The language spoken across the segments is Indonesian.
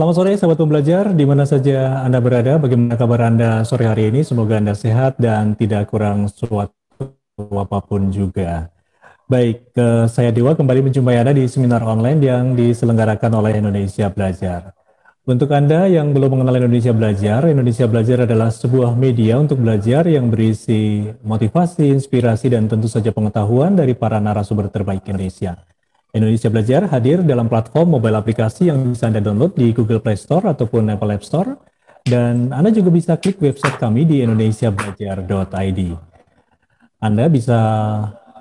Selamat sore sahabat pembelajar, di mana saja Anda berada, bagaimana kabar Anda sore hari ini? Semoga Anda sehat dan tidak kurang suatu apapun juga. Baik, eh, saya Dewa kembali menjumpai Anda di seminar online yang diselenggarakan oleh Indonesia Belajar. Untuk Anda yang belum mengenal Indonesia Belajar, Indonesia Belajar adalah sebuah media untuk belajar yang berisi motivasi, inspirasi, dan tentu saja pengetahuan dari para narasumber terbaik Indonesia. Indonesia Belajar hadir dalam platform mobile aplikasi yang bisa Anda download di Google Play Store ataupun Apple App Store. Dan Anda juga bisa klik website kami di indonesiabelajar.id. Anda bisa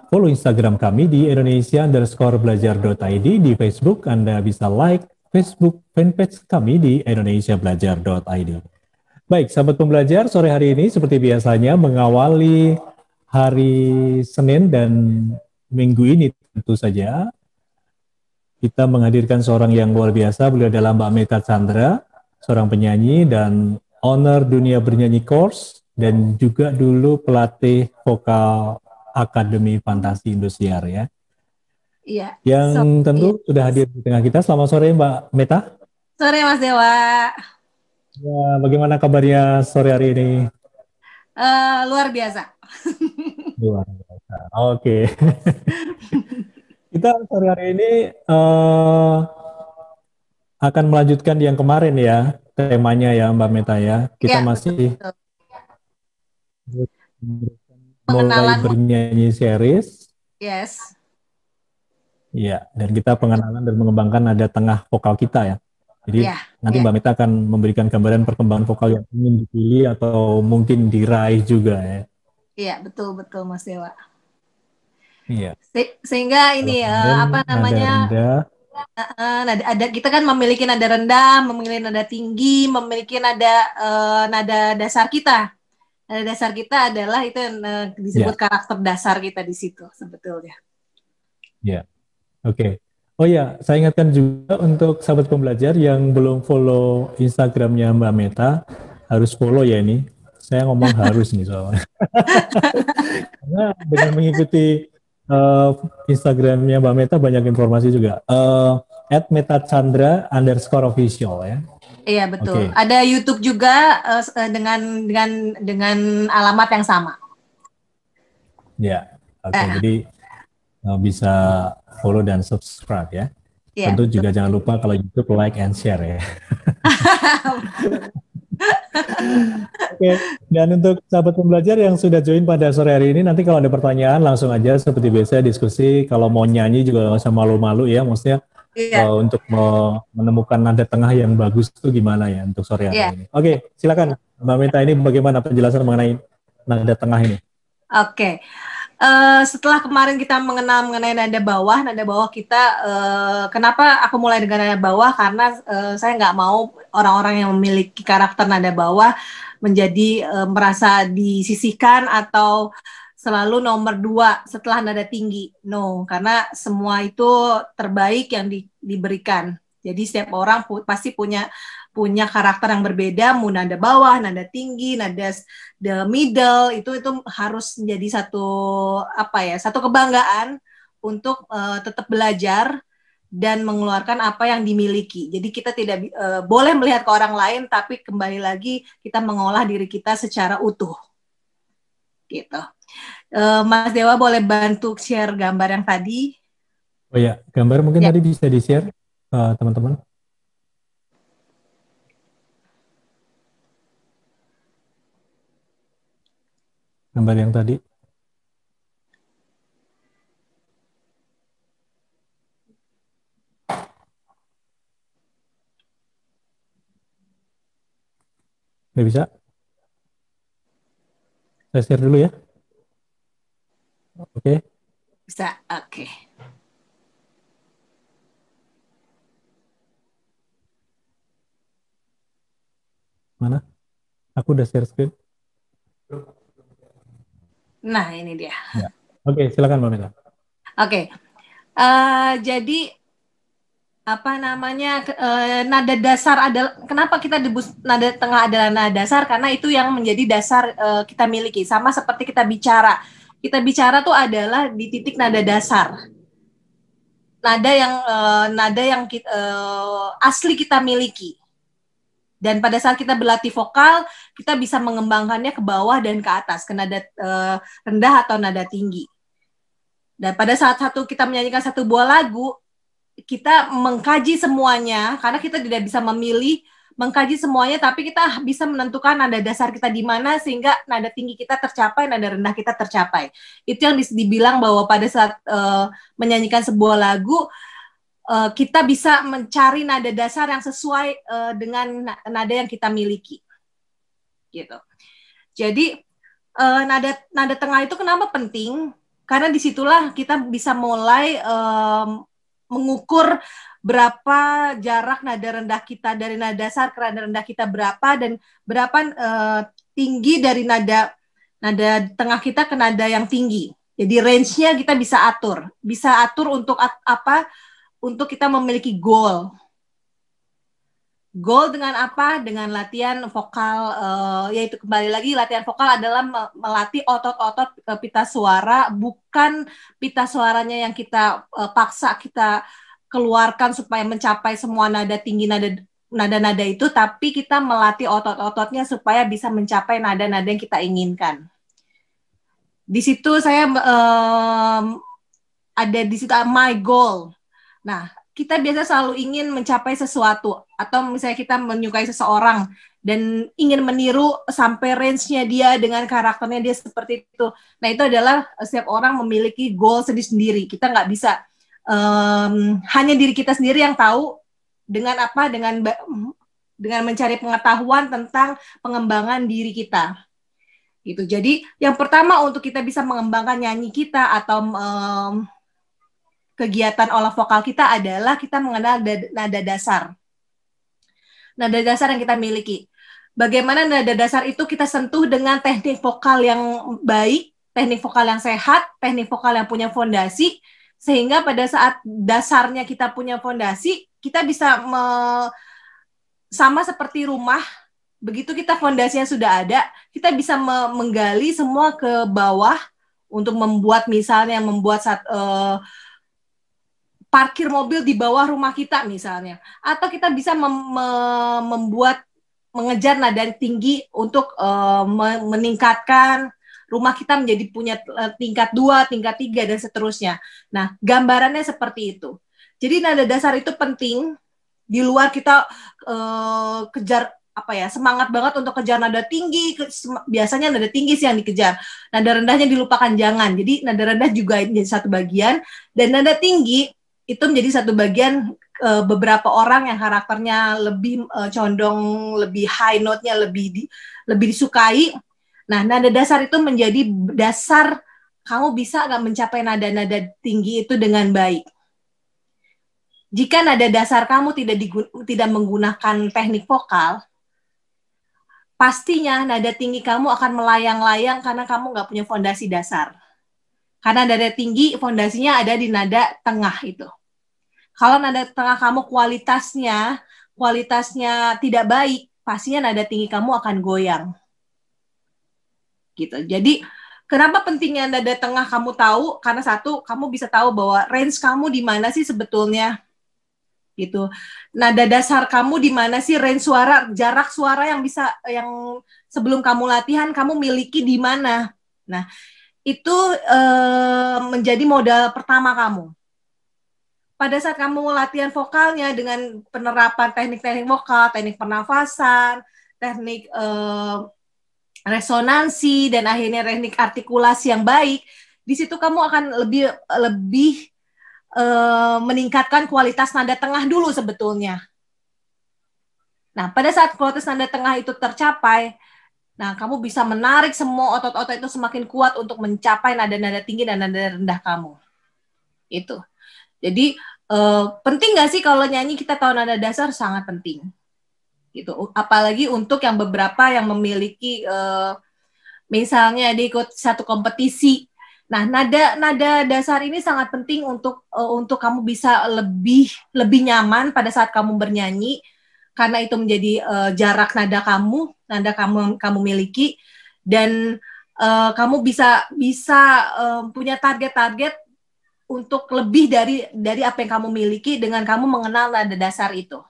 follow Instagram kami di indonesia belajar.id. Di Facebook Anda bisa like Facebook fanpage kami di indonesiabelajar.id. Baik, sahabat pembelajar, sore hari ini seperti biasanya mengawali hari Senin dan minggu ini tentu saja kita menghadirkan seorang yang luar biasa, beliau adalah Mbak Meta Chandra, seorang penyanyi dan owner dunia bernyanyi course dan juga dulu pelatih vokal Akademi Fantasi Indosiar ya. Iya. Yang so, tentu iya. sudah hadir di tengah kita. Selamat sore Mbak Meta. Sore Mas Dewa. Ya, bagaimana kabarnya sore hari ini? Uh, luar biasa. luar biasa. Oke. Okay. Kita sore hari ini uh, akan melanjutkan yang kemarin ya temanya ya Mbak Meta ya. Kita ya, masih betul. mulai bernyanyi series. Yes. Ya, dan kita pengenalan dan mengembangkan ada tengah vokal kita ya. Jadi ya, nanti ya. Mbak Meta akan memberikan gambaran perkembangan vokal yang ingin dipilih atau mungkin diraih juga ya. Iya, betul betul Mas Dewa. Iya. Se sehingga ini ya uh, apa namanya? Uh, ada kita kan memiliki nada rendah, memiliki nada tinggi, memiliki nada uh, nada dasar kita. Nada dasar kita adalah itu yang uh, disebut yeah. karakter dasar kita di situ sebetulnya. Ya, yeah. oke. Okay. Oh ya, saya ingatkan juga untuk sahabat pembelajar yang belum follow Instagramnya Mbak Meta harus follow ya ini. Saya ngomong harus nih soalnya. Karena dengan mengikuti uh, Instagramnya Mbak Meta banyak informasi juga. Uh, at Meta Chandra underscore official ya. Iya betul. Okay. Ada YouTube juga uh, dengan dengan dengan alamat yang sama. Ya, oke. Okay, eh. Jadi uh, bisa follow dan subscribe ya. Yeah, Tentu betul. juga jangan lupa kalau YouTube like and share ya. Oke, dan untuk sahabat pembelajar yang sudah join pada sore hari ini, nanti kalau ada pertanyaan langsung aja seperti biasa diskusi. Kalau mau nyanyi juga nggak usah malu-malu ya, maksudnya yeah. Iya. uh, untuk menemukan nada tengah yang bagus itu gimana ya untuk sore hari yeah. ini. Oke, okay, silakan Mbak Minta ini bagaimana penjelasan mengenai nada tengah ini? Oke. Okay. Eh, setelah kemarin kita mengenal mengenai nada bawah, nada bawah kita uh, kenapa aku mulai dengan nada bawah karena uh, saya nggak mau orang-orang yang memiliki karakter nada bawah menjadi uh, merasa disisihkan atau selalu nomor dua setelah nada tinggi. No, karena semua itu terbaik yang di, diberikan. Jadi setiap orang pu pasti punya punya karakter yang berbeda, mau nada bawah, nada tinggi, nada the middle itu itu harus menjadi satu apa ya, satu kebanggaan untuk uh, tetap belajar dan mengeluarkan apa yang dimiliki. Jadi kita tidak uh, boleh melihat ke orang lain tapi kembali lagi kita mengolah diri kita secara utuh. Gitu. Uh, Mas Dewa boleh bantu share gambar yang tadi? Oh ya, gambar mungkin ya. tadi bisa di-share uh, teman-teman. gambar yang tadi? Nggak bisa? Saya share dulu ya. Oke. Okay. Bisa, oke. Okay. Mana? Aku udah share screen. Nah, ini dia. Ya. Oke, okay, silakan Mbak Mela. Oke. Okay. Uh, eh, jadi apa namanya uh, nada dasar adalah kenapa kita debus nada tengah adalah nada dasar karena itu yang menjadi dasar uh, kita miliki sama seperti kita bicara kita bicara tuh adalah di titik nada dasar nada yang uh, nada yang kita, uh, asli kita miliki dan pada saat kita berlatih vokal kita bisa mengembangkannya ke bawah dan ke atas ke nada uh, rendah atau nada tinggi dan pada saat satu kita menyanyikan satu buah lagu kita mengkaji semuanya karena kita tidak bisa memilih mengkaji semuanya tapi kita bisa menentukan nada dasar kita di mana sehingga nada tinggi kita tercapai nada rendah kita tercapai itu yang dibilang bahwa pada saat uh, menyanyikan sebuah lagu uh, kita bisa mencari nada dasar yang sesuai uh, dengan nada yang kita miliki gitu jadi uh, nada nada tengah itu kenapa penting karena disitulah kita bisa mulai um, mengukur berapa jarak nada rendah kita dari nada dasar ke nada rendah kita berapa dan berapa uh, tinggi dari nada nada tengah kita ke nada yang tinggi. Jadi range-nya kita bisa atur, bisa atur untuk at, apa untuk kita memiliki goal. Goal dengan apa? Dengan latihan vokal, uh, yaitu kembali lagi latihan vokal adalah melatih otot-otot eh, pita suara, bukan pita suaranya yang kita uh, paksa kita keluarkan supaya mencapai semua nada tinggi, nada nada-nada itu, tapi kita melatih otot-ototnya supaya bisa mencapai nada-nada yang kita inginkan. Di situ saya um, ada di situ uh, my goal. Nah, kita biasa selalu ingin mencapai sesuatu atau misalnya kita menyukai seseorang dan ingin meniru sampai range-nya dia dengan karakternya dia seperti itu. Nah, itu adalah eh, setiap orang memiliki goal sendiri-sendiri. Kita nggak bisa um, hanya diri kita sendiri yang tahu dengan apa dengan dengan mencari pengetahuan tentang pengembangan diri kita gitu. Jadi yang pertama untuk kita bisa mengembangkan nyanyi kita atau um, kegiatan olah vokal kita adalah kita mengenal nada dasar. Nada dasar yang kita miliki. Bagaimana nada dasar itu kita sentuh dengan teknik vokal yang baik, teknik vokal yang sehat, teknik vokal yang punya fondasi, sehingga pada saat dasarnya kita punya fondasi, kita bisa me, sama seperti rumah begitu kita fondasinya sudah ada, kita bisa me menggali semua ke bawah untuk membuat misalnya membuat saat, uh, eh, parkir mobil di bawah rumah kita misalnya atau kita bisa mem mem membuat mengejar nada tinggi untuk uh, meningkatkan rumah kita menjadi punya eh, tingkat dua, tingkat tiga dan seterusnya. Nah, gambarannya seperti itu. Jadi nada dasar itu penting di luar kita uh, kejar apa ya semangat banget untuk kejar nada tinggi ke, biasanya nada tinggi sih yang dikejar nada rendahnya dilupakan jangan jadi nada rendah juga jadi satu bagian dan nada tinggi itu menjadi satu bagian uh, beberapa orang yang karakternya lebih uh, condong lebih high note-nya lebih di, lebih disukai. Nah, nada dasar itu menjadi dasar kamu bisa nggak mencapai nada-nada tinggi itu dengan baik. Jika nada dasar kamu tidak digun- tidak menggunakan teknik vokal, pastinya nada tinggi kamu akan melayang-layang karena kamu nggak punya fondasi dasar. Karena nada tinggi fondasinya ada di nada tengah itu. Kalau nada tengah kamu kualitasnya kualitasnya tidak baik, pastinya nada tinggi kamu akan goyang. Gitu. Jadi kenapa pentingnya nada tengah kamu tahu? Karena satu, kamu bisa tahu bahwa range kamu di mana sih sebetulnya gitu. Nada dasar kamu di mana sih range suara, jarak suara yang bisa yang sebelum kamu latihan kamu miliki di mana? Nah, itu e, menjadi modal pertama kamu pada saat kamu latihan vokalnya dengan penerapan teknik-teknik vokal, teknik pernafasan, teknik eh, resonansi dan akhirnya teknik artikulasi yang baik, di situ kamu akan lebih lebih eh, meningkatkan kualitas nada tengah dulu sebetulnya. Nah, pada saat kualitas nada tengah itu tercapai, nah kamu bisa menarik semua otot-otot itu semakin kuat untuk mencapai nada-nada tinggi dan nada rendah kamu. Itu. Jadi Uh, penting gak sih kalau nyanyi kita tahu nada dasar sangat penting gitu apalagi untuk yang beberapa yang memiliki uh, misalnya diikut satu kompetisi nah nada nada dasar ini sangat penting untuk uh, untuk kamu bisa lebih lebih nyaman pada saat kamu bernyanyi karena itu menjadi uh, jarak nada kamu nada kamu kamu miliki dan uh, kamu bisa bisa uh, punya target-target untuk lebih dari dari apa yang kamu miliki dengan kamu mengenal nada dasar itu.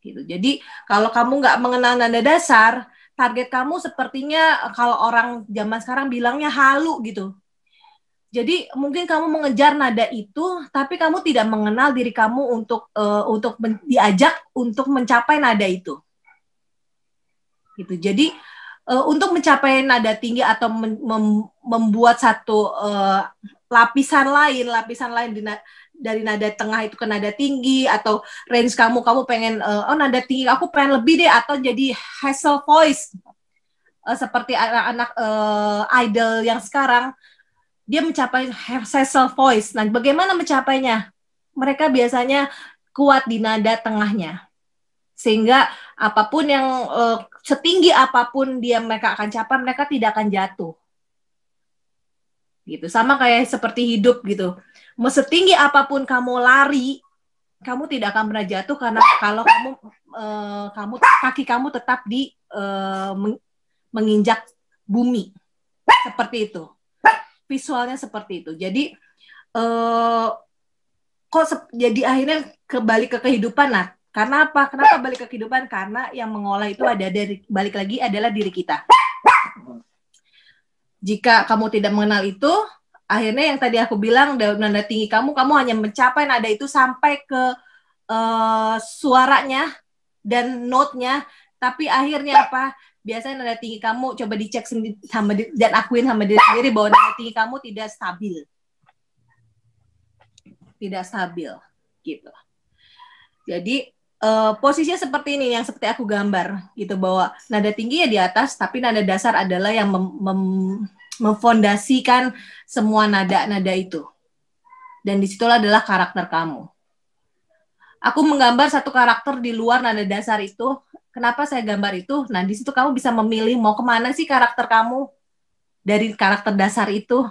Gitu. Jadi kalau kamu nggak mengenal nada dasar, target kamu sepertinya eh, kalau orang zaman sekarang bilangnya halu gitu. Jadi mungkin kamu mengejar nada itu, tapi kamu tidak mengenal diri kamu untuk uh, untuk diajak untuk mencapai nada itu. Gitu. Jadi uh, untuk mencapai nada tinggi atau mem, membuat satu uh, lapisan lain, lapisan lain di na dari nada tengah itu ke nada tinggi atau range kamu kamu pengen uh, oh nada tinggi aku pengen lebih deh atau jadi hassle voice uh, seperti anak-anak uh, idol yang sekarang dia mencapai hassle voice. Nah, bagaimana mencapainya? Mereka biasanya kuat di nada tengahnya. Sehingga apapun yang uh, setinggi apapun dia mereka akan capai, mereka tidak akan jatuh gitu sama kayak seperti hidup gitu mau setinggi apapun kamu lari kamu tidak akan pernah jatuh karena kalau kamu uh, kamu kaki kamu tetap di uh, menginjak bumi seperti itu visualnya seperti itu jadi uh, kok jadi akhirnya kembali ke kehidupan lah karena apa kenapa balik ke kehidupan karena yang mengolah itu ada dari balik lagi adalah diri kita jika kamu tidak mengenal itu, akhirnya yang tadi aku bilang dalam nada tinggi kamu, kamu hanya mencapai nada itu sampai ke uh, suaranya dan notnya, tapi akhirnya apa? Biasanya nada tinggi kamu coba dicek sama di, dan akuin sama diri sendiri bahwa nada tinggi kamu tidak stabil, tidak stabil gitu. Jadi uh, posisinya seperti ini yang seperti aku gambar gitu bahwa nada tinggi ya di atas tapi nada dasar adalah yang mem mem memfondasikan semua nada-nada itu dan disitulah adalah karakter kamu aku menggambar satu karakter di luar nada dasar itu kenapa saya gambar itu nah di situ kamu bisa memilih mau kemana sih karakter kamu dari karakter dasar itu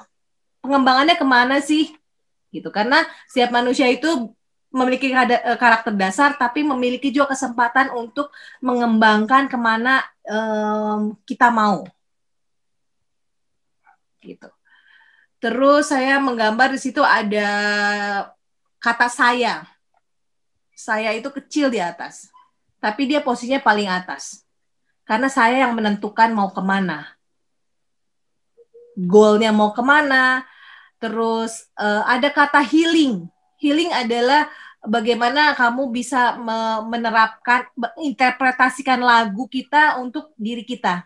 pengembangannya kemana sih gitu karena setiap manusia itu memiliki eh, karakter dasar tapi memiliki juga kesempatan untuk mengembangkan kemana um, kita mau gitu terus saya menggambar di situ ada kata saya saya itu kecil di atas tapi dia posisinya paling atas karena saya yang menentukan mau kemana goalnya mau kemana terus uh, ada kata healing healing adalah bagaimana kamu bisa menerapkan interpretasikan lagu kita untuk diri kita.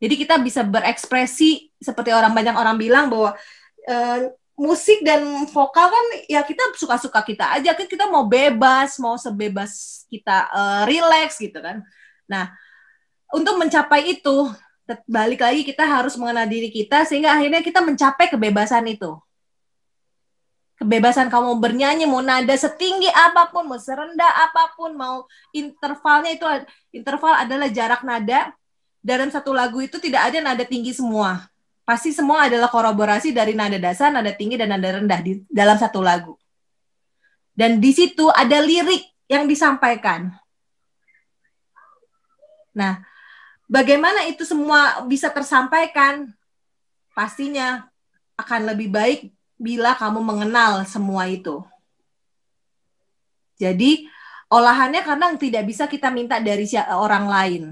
Jadi kita bisa berekspresi seperti orang banyak orang bilang bahwa uh, musik dan vokal kan ya kita suka-suka kita aja kan kita mau bebas mau sebebas kita uh, relax gitu kan nah untuk mencapai itu balik lagi kita harus mengenal diri kita sehingga akhirnya kita mencapai kebebasan itu kebebasan kamu bernyanyi mau nada setinggi apapun mau serendah apapun mau intervalnya itu interval adalah jarak nada dalam satu lagu itu tidak ada nada tinggi semua pasti semua adalah kolaborasi dari nada dasar nada tinggi dan nada rendah di dalam satu lagu dan di situ ada lirik yang disampaikan nah bagaimana itu semua bisa tersampaikan pastinya akan lebih baik bila kamu mengenal semua itu. Jadi olahannya kadang tidak bisa kita minta dari eh, orang lain.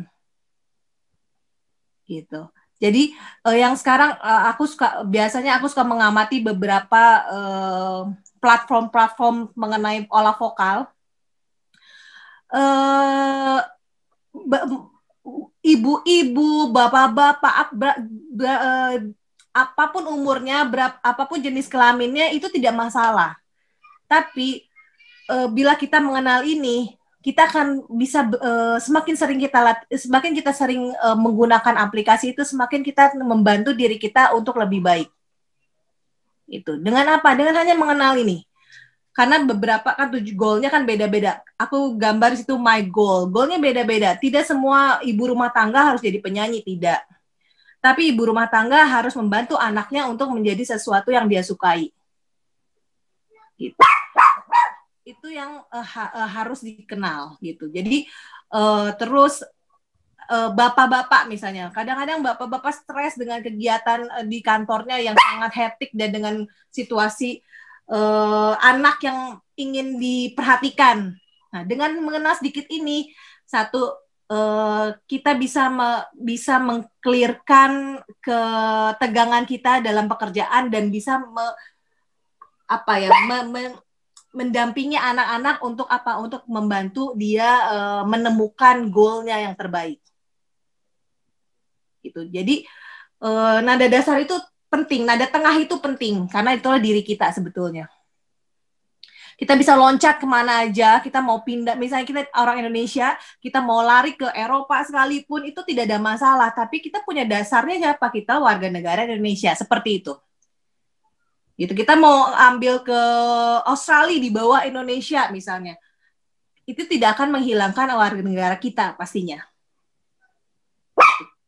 Gitu. Jadi eh, yang sekarang eh, aku suka biasanya aku suka mengamati beberapa platform eh, platform-platform mengenai olah vokal. Eh ibu-ibu, bapak-bapak, eh, apapun umurnya, berap, apapun jenis kelaminnya itu tidak masalah. Tapi e, bila kita mengenal ini, kita akan bisa e, semakin sering kita semakin kita sering e, menggunakan aplikasi itu semakin kita membantu diri kita untuk lebih baik. Itu. Dengan apa? Dengan hanya mengenal ini. Karena beberapa kan tujuh goalnya kan beda-beda. Aku gambar situ my goal. Goalnya beda-beda. Tidak semua ibu rumah tangga harus jadi penyanyi, tidak tapi ibu rumah tangga harus membantu anaknya untuk menjadi sesuatu yang dia sukai. Gitu. Itu yang uh, ha uh, harus dikenal gitu. Jadi uh, terus bapak-bapak misalnya, kadang-kadang bapak-bapak stres dengan kegiatan di kantornya yang sangat hektik dan dengan situasi uh, anak yang ingin diperhatikan. Nah, dengan mengenal sedikit ini, satu Eh, kita bisa me, bisa mengklirkan ketegangan kita dalam pekerjaan dan bisa me, apa ya me, me, mendampingi anak-anak untuk apa untuk membantu dia uh, menemukan goalnya yang terbaik gitu jadi uh, nada dasar itu penting nada tengah itu penting karena itulah diri kita sebetulnya kita bisa loncat kemana aja kita mau pindah misalnya kita orang Indonesia kita mau lari ke Eropa sekalipun itu tidak ada masalah tapi kita punya dasarnya siapa kita warga negara Indonesia seperti itu gitu kita mau ambil ke Australia di bawah Indonesia misalnya itu tidak akan menghilangkan warga negara kita pastinya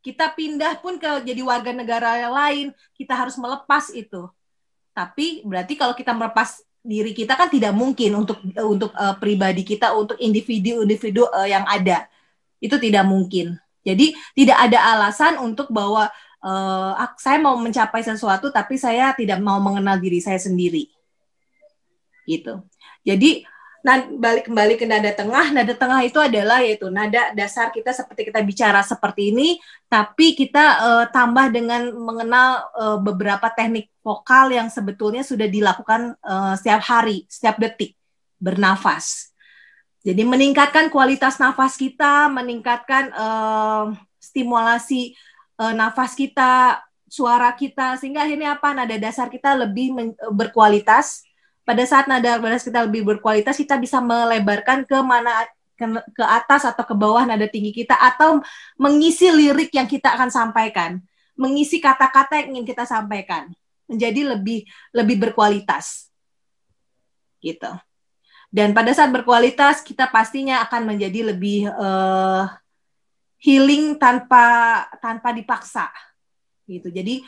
kita pindah pun ke jadi warga negara lain kita harus melepas itu tapi berarti kalau kita melepas diri kita kan tidak mungkin untuk eh, untuk uh, pribadi kita untuk individu-individu uh, yang ada itu tidak mungkin jadi tidak ada alasan untuk bahwa uh, saya mau mencapai sesuatu tapi saya tidak mau mengenal diri saya sendiri gitu jadi nah balik kembali ke nada tengah nada tengah itu adalah yaitu nada dasar kita seperti kita bicara seperti ini tapi kita uh, tambah dengan mengenal uh, beberapa teknik vokal yang sebetulnya sudah dilakukan uh, setiap hari setiap detik bernafas jadi meningkatkan kualitas nafas kita meningkatkan uh, stimulasi uh, nafas kita suara kita sehingga akhirnya apa nada dasar kita lebih berkualitas pada saat nada balas kita lebih berkualitas kita bisa melebarkan ke mana ke, ke atas atau ke bawah nada tinggi kita atau mengisi lirik yang kita akan sampaikan, mengisi kata-kata yang ingin kita sampaikan menjadi lebih lebih berkualitas. Gitu. Dan pada saat berkualitas kita pastinya akan menjadi lebih uh, healing tanpa tanpa dipaksa. Gitu. Jadi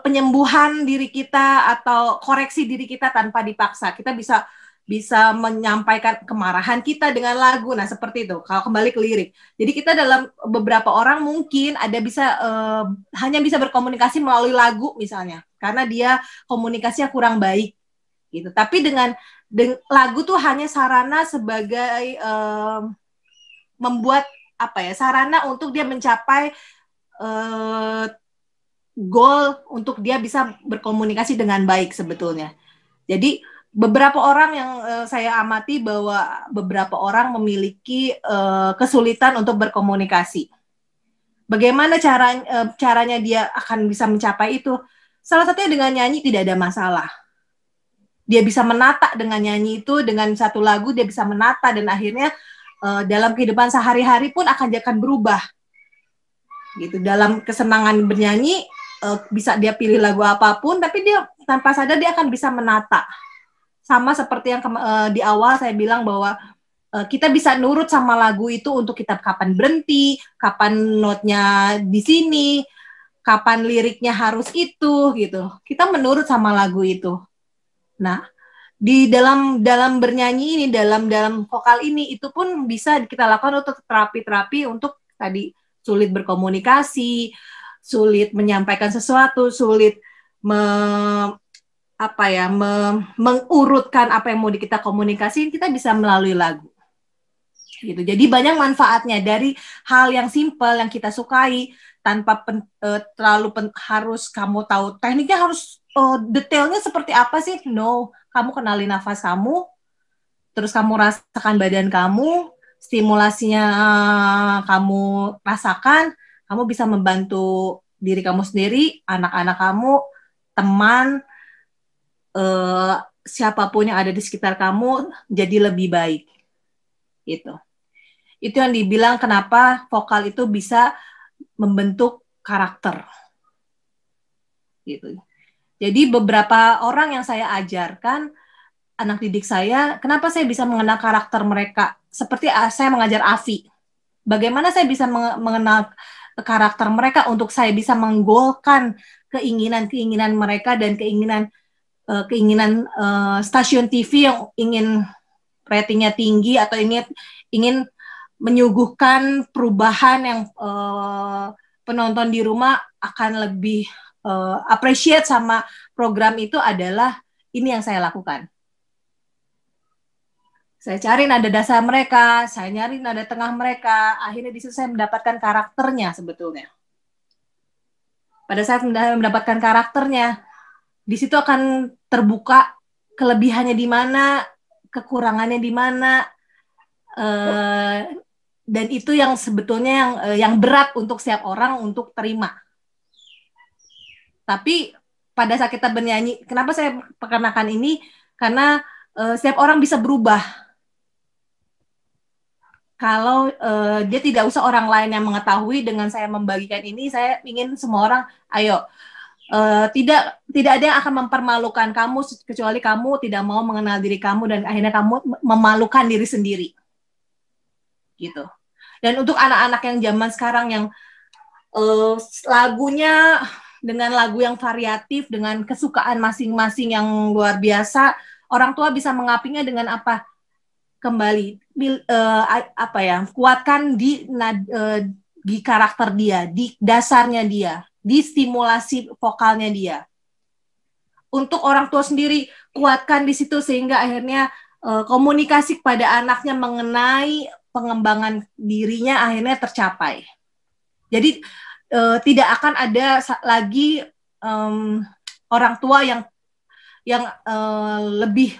penyembuhan diri kita atau koreksi diri kita tanpa dipaksa. Kita bisa bisa menyampaikan kemarahan kita dengan lagu. Nah, seperti itu. Kalau kembali ke lirik. Jadi kita dalam beberapa orang mungkin ada bisa uh, hanya bisa berkomunikasi melalui lagu misalnya karena dia komunikasinya kurang baik gitu. Tapi dengan deng, lagu tuh hanya sarana sebagai uh, membuat apa ya? sarana untuk dia mencapai uh, goal untuk dia bisa berkomunikasi dengan baik sebetulnya. Jadi beberapa orang yang uh, saya amati bahwa beberapa orang memiliki uh, kesulitan untuk berkomunikasi. Bagaimana cara uh, caranya dia akan bisa mencapai itu? Salah satunya dengan nyanyi tidak ada masalah. Dia bisa menata dengan nyanyi itu dengan satu lagu dia bisa menata dan akhirnya uh, dalam kehidupan sehari-hari pun akan dia akan berubah. Gitu dalam kesenangan bernyanyi Eh, bisa dia pilih lagu apapun tapi dia tanpa sadar dia akan bisa menata sama seperti yang uh, di awal saya bilang bahwa uh, kita bisa nurut sama lagu itu untuk kita kapan berhenti kapan notnya di sini kapan liriknya harus itu gitu kita menurut sama lagu itu nah di dalam dalam bernyanyi ini dalam dalam vokal ini itu pun bisa kita lakukan untuk terapi-terapi untuk tadi sulit berkomunikasi sulit menyampaikan sesuatu, sulit me, apa ya me, mengurutkan apa yang mau kita komunikasiin, kita bisa melalui lagu. Gitu. Jadi banyak manfaatnya dari hal yang simple yang kita sukai tanpa pen, e, terlalu pen, harus kamu tahu tekniknya harus e, detailnya seperti apa sih? No, kamu kenali nafas kamu, terus kamu rasakan badan kamu, stimulasinya e, kamu rasakan, kamu bisa membantu diri kamu sendiri, anak-anak kamu, teman, uh, siapapun yang ada di sekitar kamu jadi lebih baik. Itu. Itu yang dibilang kenapa vokal itu bisa membentuk karakter. Gitu. Jadi beberapa orang yang saya ajarkan anak didik saya, kenapa saya bisa mengenal karakter mereka? Seperti ah, saya mengajar Afi. Bagaimana saya bisa mengenal karakter mereka untuk saya bisa menggolkan keinginan-keinginan mereka dan keinginan uh, keinginan uh, stasiun TV yang ingin ratingnya tinggi atau ingin ingin menyuguhkan perubahan yang uh, penonton di rumah akan lebih uh, appreciate sama program itu adalah ini yang saya lakukan saya cari nada dasar mereka, saya nyari nada tengah mereka, akhirnya di situ saya mendapatkan karakternya sebetulnya. Pada saat mendapatkan karakternya, di situ akan terbuka kelebihannya di mana, kekurangannya di mana, eh, dan itu yang sebetulnya yang eh, yang berat untuk setiap orang untuk terima. Tapi pada saat kita bernyanyi, kenapa saya perkenakan ini? Karena eh, setiap orang bisa berubah kalau uh, dia tidak usah orang lain yang mengetahui dengan saya membagikan ini saya ingin semua orang ayo uh, tidak tidak ada yang akan mempermalukan kamu kecuali kamu tidak mau mengenal diri kamu dan akhirnya kamu memalukan diri sendiri gitu dan untuk anak-anak yang zaman sekarang yang uh, lagunya dengan lagu yang variatif dengan kesukaan masing-masing yang luar biasa orang tua bisa mengapinya dengan apa kembali uh, apa ya kuatkan di uh, di karakter dia di dasarnya dia di stimulasi vokalnya dia untuk orang tua sendiri kuatkan di situ sehingga akhirnya uh, komunikasi kepada anaknya mengenai pengembangan dirinya akhirnya tercapai jadi uh, tidak akan ada lagi um, orang tua yang yang uh, lebih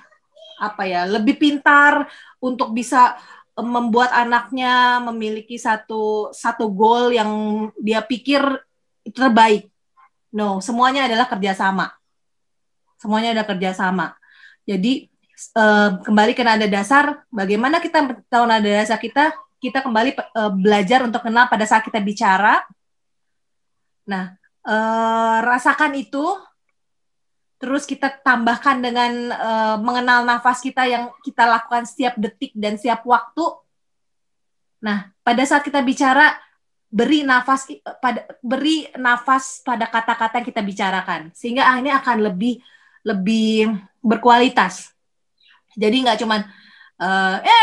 apa ya lebih pintar untuk bisa eh, membuat anaknya memiliki satu satu goal yang dia pikir terbaik. No, semuanya adalah kerjasama. Semuanya ada kerjasama. Jadi eh, kembali ke nada dasar, bagaimana kita tahu nada dasar kita, kita kembali eh, belajar untuk kenal pada saat kita bicara. Nah, rasakan itu terus kita tambahkan dengan uh, mengenal nafas kita yang kita lakukan setiap detik dan setiap waktu. Nah, pada saat kita bicara beri nafas pada beri nafas pada kata-kata yang kita bicarakan sehingga akhirnya akan lebih lebih berkualitas. Jadi nggak cuman uh, ya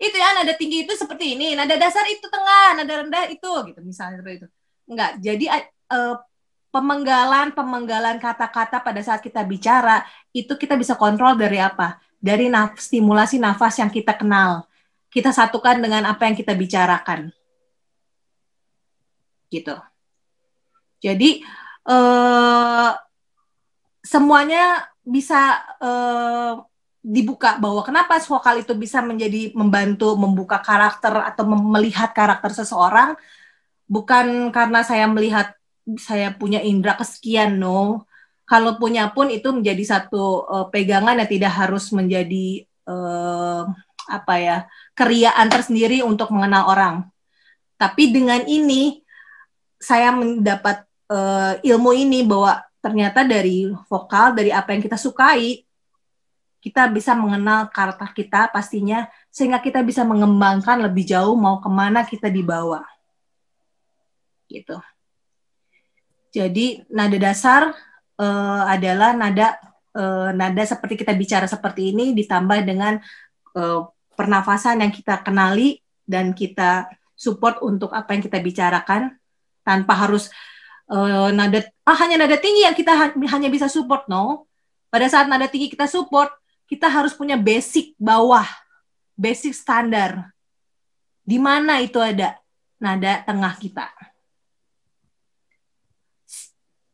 itu ya nada tinggi itu seperti ini, nada dasar itu tengah, nada rendah itu gitu misalnya seperti itu. Enggak. Jadi uh, pemenggalan-pemenggalan kata-kata pada saat kita bicara itu kita bisa kontrol dari apa? Dari naf stimulasi nafas yang kita kenal. Kita satukan dengan apa yang kita bicarakan. Gitu. Jadi eh, semuanya bisa eh, dibuka bahwa kenapa vokal itu bisa menjadi membantu membuka karakter atau melihat karakter seseorang bukan karena saya melihat saya punya indera kesekian no kalau punya pun itu menjadi satu uh, pegangan yang tidak harus menjadi uh, apa ya keriaan tersendiri untuk mengenal orang tapi dengan ini saya mendapat uh, ilmu ini bahwa ternyata dari vokal dari apa yang kita sukai kita bisa mengenal karakter kita pastinya sehingga kita bisa mengembangkan lebih jauh mau kemana kita dibawa gitu. Jadi nada dasar uh, adalah nada uh, nada seperti kita bicara seperti ini ditambah dengan uh, pernafasan yang kita kenali dan kita support untuk apa yang kita bicarakan tanpa harus uh, nada ah hanya nada tinggi yang kita ha hanya bisa support no. Pada saat nada tinggi kita support, kita harus punya basic bawah, basic standar. Di mana itu ada nada tengah kita.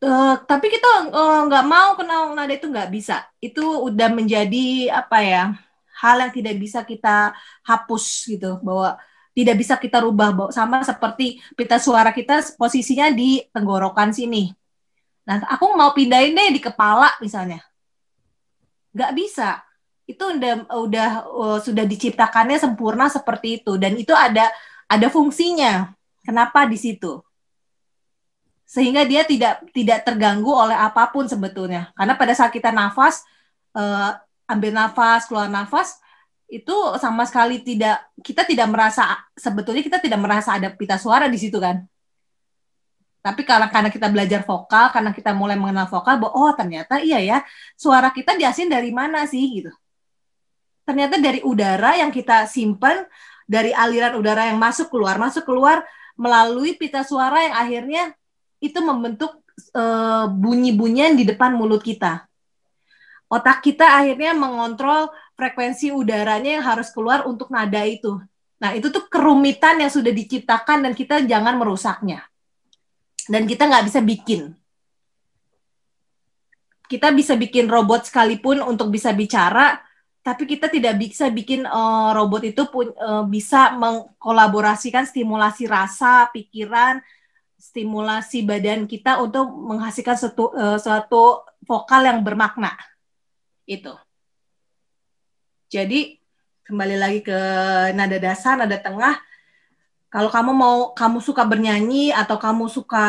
Uh, tapi kita eh, nggak uh, mau kenal nada itu nggak bisa. Itu udah menjadi apa ya hal yang tidak bisa kita hapus gitu bahwa tidak bisa kita rubah bahwa, sama seperti pita suara kita posisinya di tenggorokan sini. Nah, aku mau pindahin deh di kepala misalnya, nggak bisa. Itu udah udah uh, sudah diciptakannya sempurna seperti itu dan itu ada ada fungsinya. Kenapa di situ? sehingga dia tidak tidak terganggu oleh apapun sebetulnya karena pada saat kita nafas uh, ambil nafas keluar nafas itu sama sekali tidak kita tidak merasa sebetulnya kita tidak merasa ada pita suara di situ kan tapi karena karena kita belajar vokal karena kita mulai mengenal vokal bahwa oh ternyata iya ya suara kita diasin dari mana sih gitu ternyata dari udara yang kita simpan dari aliran udara yang masuk keluar masuk keluar melalui pita suara yang akhirnya itu membentuk e, bunyi-bunyian di depan mulut kita. Otak kita akhirnya mengontrol frekuensi udaranya yang harus keluar untuk nada itu. Nah, itu tuh kerumitan yang sudah diciptakan dan kita jangan merusaknya. Dan kita nggak bisa bikin. Kita bisa bikin robot sekalipun untuk bisa bicara, tapi kita tidak bisa bikin uh, robot itu pun, uh, bisa mengkolaborasikan stimulasi rasa, pikiran, stimulasi badan kita untuk menghasilkan suatu, uh, eh, suatu vokal yang bermakna. Itu. Jadi kembali lagi ke nada dasar, nada tengah. Kalau kamu mau kamu suka bernyanyi atau kamu suka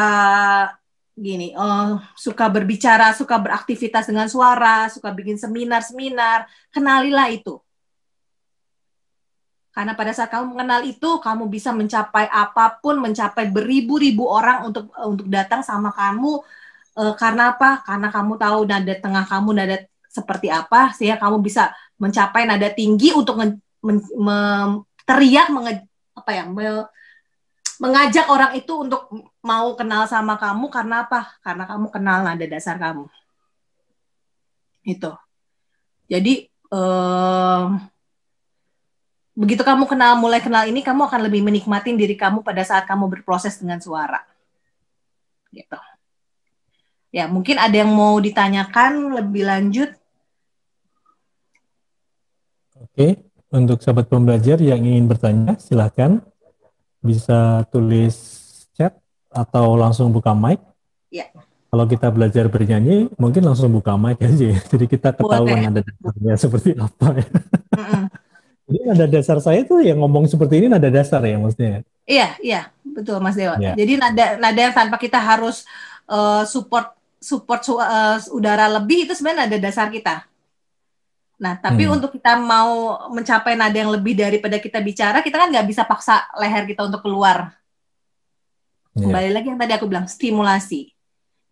gini, uh, suka berbicara, suka beraktivitas dengan suara, suka bikin seminar-seminar, kenalilah itu. Karena pada saat kamu mengenal itu, kamu bisa mencapai apapun, mencapai beribu-ribu orang untuk eh, untuk datang sama kamu. E, karena apa? Karena kamu tahu nada tengah kamu, nada seperti apa, sehingga kamu bisa mencapai nada tinggi untuk men, men, men, teriak, menge, apa ya, me, mengajak orang itu untuk mau kenal sama kamu. Karena apa? Karena kamu kenal nada dasar kamu. Itu. Jadi. E, begitu kamu kenal mulai kenal ini kamu akan lebih menikmati diri kamu pada saat kamu berproses dengan suara gitu ya mungkin ada yang mau ditanyakan lebih lanjut oke untuk sahabat pembelajar yang ingin bertanya silahkan bisa tulis chat atau langsung buka mic ya kalau kita belajar bernyanyi mungkin langsung buka mic aja ya jadi kita ketahuan Boleh. ada dasarnya seperti apa ya mm -mm. Jadi nada dasar saya tuh yang ngomong seperti ini nada dasar ya maksudnya. Iya, iya, betul Mas Dewa. Ya. Jadi nada nada yang tanpa kita harus uh, support support uh, udara lebih itu sebenarnya nada dasar kita. Nah, tapi hmm. untuk kita mau mencapai nada yang lebih daripada kita bicara, kita kan nggak bisa paksa leher kita untuk keluar. Ya. Kembali lagi yang tadi aku bilang, stimulasi.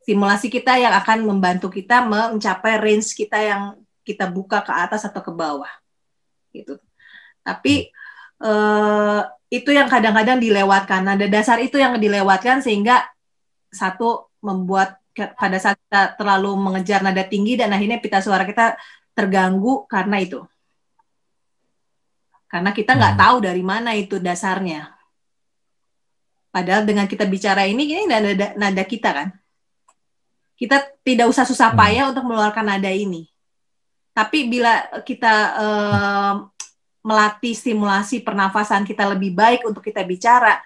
Stimulasi kita yang akan membantu kita mencapai range kita yang kita buka ke atas atau ke bawah. Gitu. Tapi eh, itu yang kadang-kadang dilewatkan. Ada nah, dasar itu yang dilewatkan sehingga satu membuat pada saat kita terlalu mengejar nada tinggi dan akhirnya pita suara kita terganggu karena itu. Karena kita nggak hmm. tahu dari mana itu dasarnya. Padahal dengan kita bicara ini, ini nada, nada kita kan. Kita tidak usah susah hmm. payah hmm. untuk mengeluarkan nada ini. Tapi bila eh, kita eh, melatih simulasi pernafasan kita lebih baik untuk kita bicara,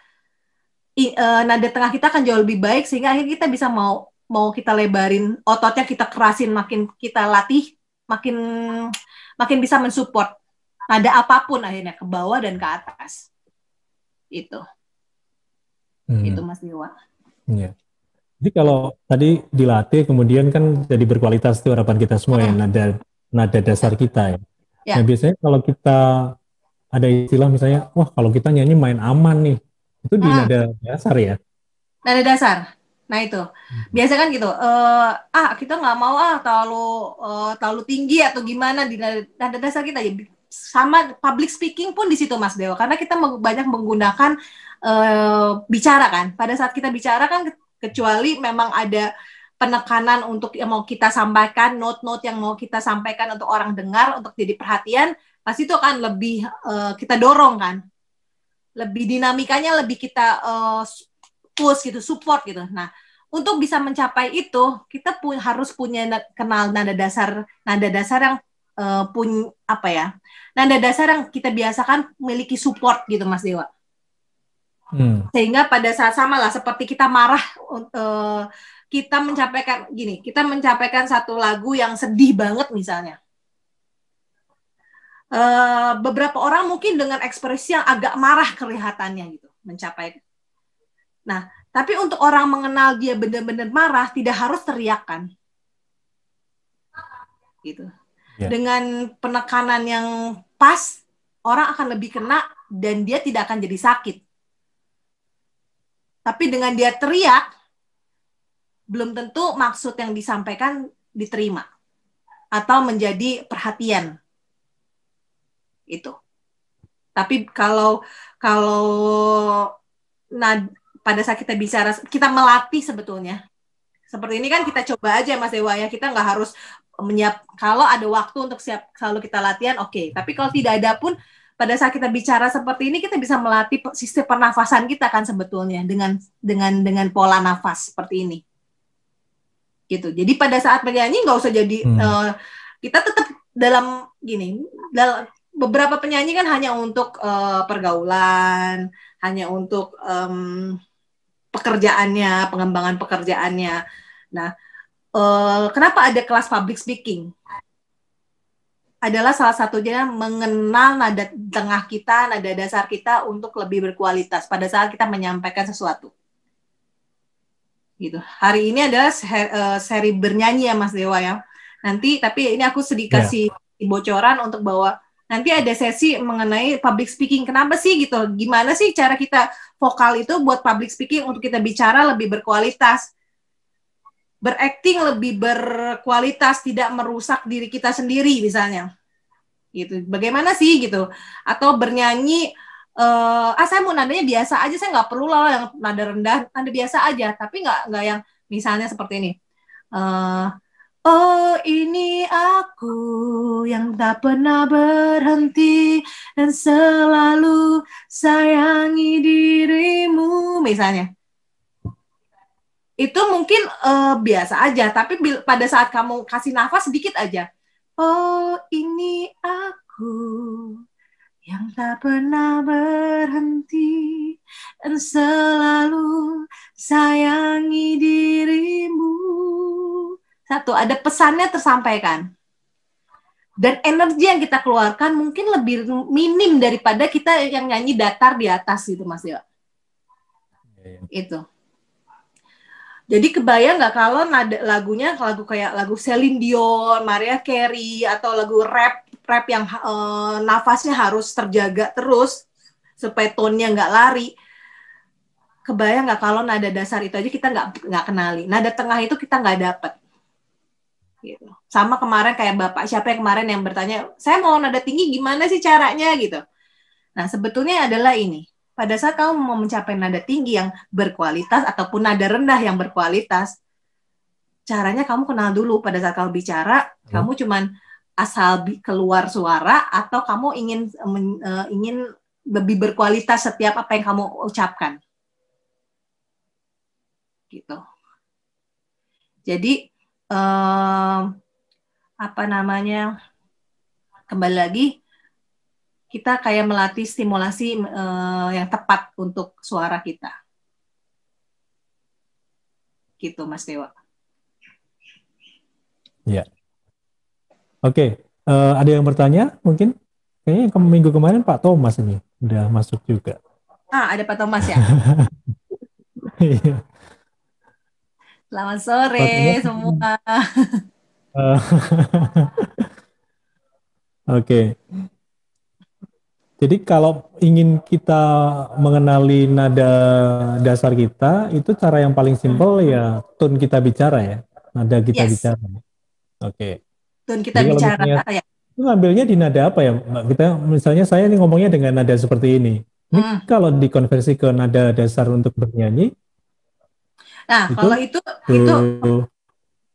I, e, nada tengah kita akan jauh lebih baik sehingga akhirnya kita bisa mau mau kita lebarin ototnya kita kerasin makin kita latih makin makin bisa mensupport nada apapun akhirnya ke bawah dan ke atas itu hmm. itu Mas Dewa. Iya. Jadi kalau tadi dilatih kemudian kan jadi berkualitas itu harapan kita semua ya nada nada dasar kita ya. Ya. Nah, biasanya kalau kita ada istilah misalnya, wah kalau kita nyanyi main aman nih, itu di ah. nada dasar ya? Nada dasar. Nah itu, hmm. biasa kan gitu. Uh, ah kita nggak mau ah terlalu uh, terlalu tinggi atau gimana di nada, nada dasar kita ya. Sama public speaking pun di situ Mas Dewa, karena kita banyak menggunakan uh, bicara kan. Pada saat kita bicara kan kecuali memang ada penekanan untuk yang mau kita sampaikan, note-note yang mau kita sampaikan untuk orang dengar, untuk jadi perhatian, pasti itu akan lebih uh, kita dorong kan. Lebih dinamikanya lebih kita uh, push gitu, support gitu. Nah, untuk bisa mencapai itu, kita pun harus punya kenal nada dasar, nada dasar yang uh, eh, punya apa ya? Nada dasar yang kita biasakan memiliki support gitu, Mas Dewa. Hmm. Sehingga pada saat sama lah seperti kita marah uh, kita mencapaikan gini, kita mencapaikan satu lagu yang sedih banget misalnya. Uh, beberapa orang mungkin dengan ekspresi yang agak marah kelihatannya gitu mencapai. Nah, tapi untuk orang mengenal dia benar-benar marah tidak harus teriakan. Gitu. Yeah. Dengan penekanan yang pas, orang akan lebih kena dan dia tidak akan jadi sakit. Tapi dengan dia teriak, belum tentu maksud yang disampaikan diterima atau menjadi perhatian itu tapi kalau kalau nah pada saat kita bicara kita melatih sebetulnya seperti ini kan kita coba aja Mas Dewa ya kita nggak harus menyiap kalau ada waktu untuk siap kalau kita latihan oke okay. tapi kalau tidak ada pun pada saat kita bicara seperti ini kita bisa melatih sistem pernafasan kita kan sebetulnya dengan dengan dengan pola nafas seperti ini gitu. Jadi pada saat penyanyi nggak usah jadi hmm. uh, kita tetap dalam gini dalam beberapa penyanyi kan hanya untuk uh, pergaulan, hanya untuk um, pekerjaannya, pengembangan pekerjaannya. Nah, uh, kenapa ada kelas public speaking? Adalah salah satunya mengenal nada tengah kita, nada dasar kita untuk lebih berkualitas pada saat kita menyampaikan sesuatu gitu. Hari ini adalah eh, seri, bernyanyi ya Mas Dewa ya. Nanti tapi ini aku sedikit ya. kasih bocoran untuk bawa nanti ada sesi mengenai public speaking. Kenapa sih gitu? Gimana sih cara kita vokal itu buat public speaking untuk kita bicara lebih berkualitas? Berakting lebih berkualitas, tidak merusak diri kita sendiri misalnya. Gitu. Bagaimana sih gitu? Atau bernyanyi uh, ah saya mau nadanya biasa aja saya nggak perlu lah yang nada rendah nada biasa aja tapi nggak nggak yang misalnya seperti ini uh, Oh ini aku yang tak pernah berhenti dan selalu sayangi dirimu misalnya itu mungkin uh, biasa aja tapi pada saat kamu kasih nafas sedikit aja Oh ini aku yang tak pernah berhenti dan selalu sayangi dirimu. Satu, ada pesannya tersampaikan. Dan energi yang kita keluarkan mungkin lebih minim daripada kita yang nyanyi datar di atas gitu Mas Ya, Itu. Jadi kebayang nggak kalau lagunya lagu kayak lagu Celine Dion, Maria Carey atau lagu rap rap yang uh, nafasnya harus terjaga terus supaya tonnya nggak lari kebayang nggak kalau nada dasar itu aja kita nggak nggak kenali nada tengah itu kita nggak dapet gitu sama kemarin kayak bapak siapa yang kemarin yang bertanya saya mau nada tinggi gimana sih caranya gitu nah sebetulnya adalah ini pada saat kamu mau mencapai nada tinggi yang berkualitas ataupun nada rendah yang berkualitas caranya kamu kenal dulu pada saat kamu bicara hmm. kamu cuman asal keluar suara atau kamu ingin uh, ingin lebih berkualitas setiap apa yang kamu ucapkan gitu jadi uh, apa namanya kembali lagi kita kayak melatih stimulasi uh, yang tepat untuk suara kita gitu Mas Dewa. Ya, Oke, okay. uh, eh, ada yang bertanya mungkin? Kayaknya ke minggu kemarin Pak Thomas ini udah masuk juga. Ah, ada Pak Thomas ya? Iya. Selamat sore Pak semua. uh, Oke. Okay. Jadi kalau ingin kita mengenali nada dasar kita, itu cara yang paling simpel ya tone kita bicara ya, nada kita yes. bicara. Oke. Okay dan kita Jadi bicara misalnya, ya. Itu ngambilnya di nada apa ya Mbak? Kita misalnya saya ini ngomongnya dengan nada seperti ini. Ini hmm. kalau dikonversi ke nada dasar untuk bernyanyi. Nah, itu, kalau itu tuh. itu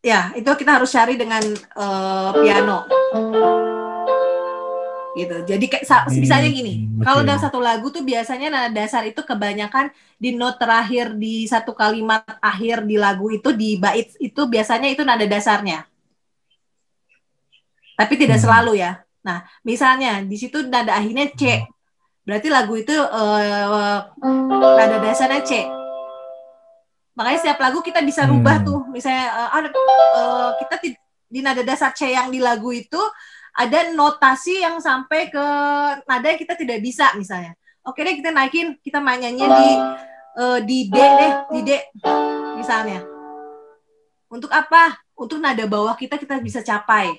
ya, itu kita harus cari dengan uh, piano. Gitu. Jadi kayak hmm, misalnya gini, okay. kalau dalam satu lagu tuh biasanya nada dasar itu kebanyakan di not terakhir di satu kalimat akhir di lagu itu di bait itu biasanya itu nada dasarnya. Tapi tidak hmm. selalu ya. Nah, misalnya di situ nada akhirnya C. Hmm. Berarti lagu itu uh, nada dasarnya C. Makanya setiap lagu kita bisa rubah hmm. tuh. Misalnya uh, uh, kita di nada dasar C yang di lagu itu ada notasi yang sampai ke nada yang kita tidak bisa misalnya. Oke deh kita naikin, kita mainnya di uh, di D deh, di D misalnya. Untuk apa? Untuk nada bawah kita kita bisa capai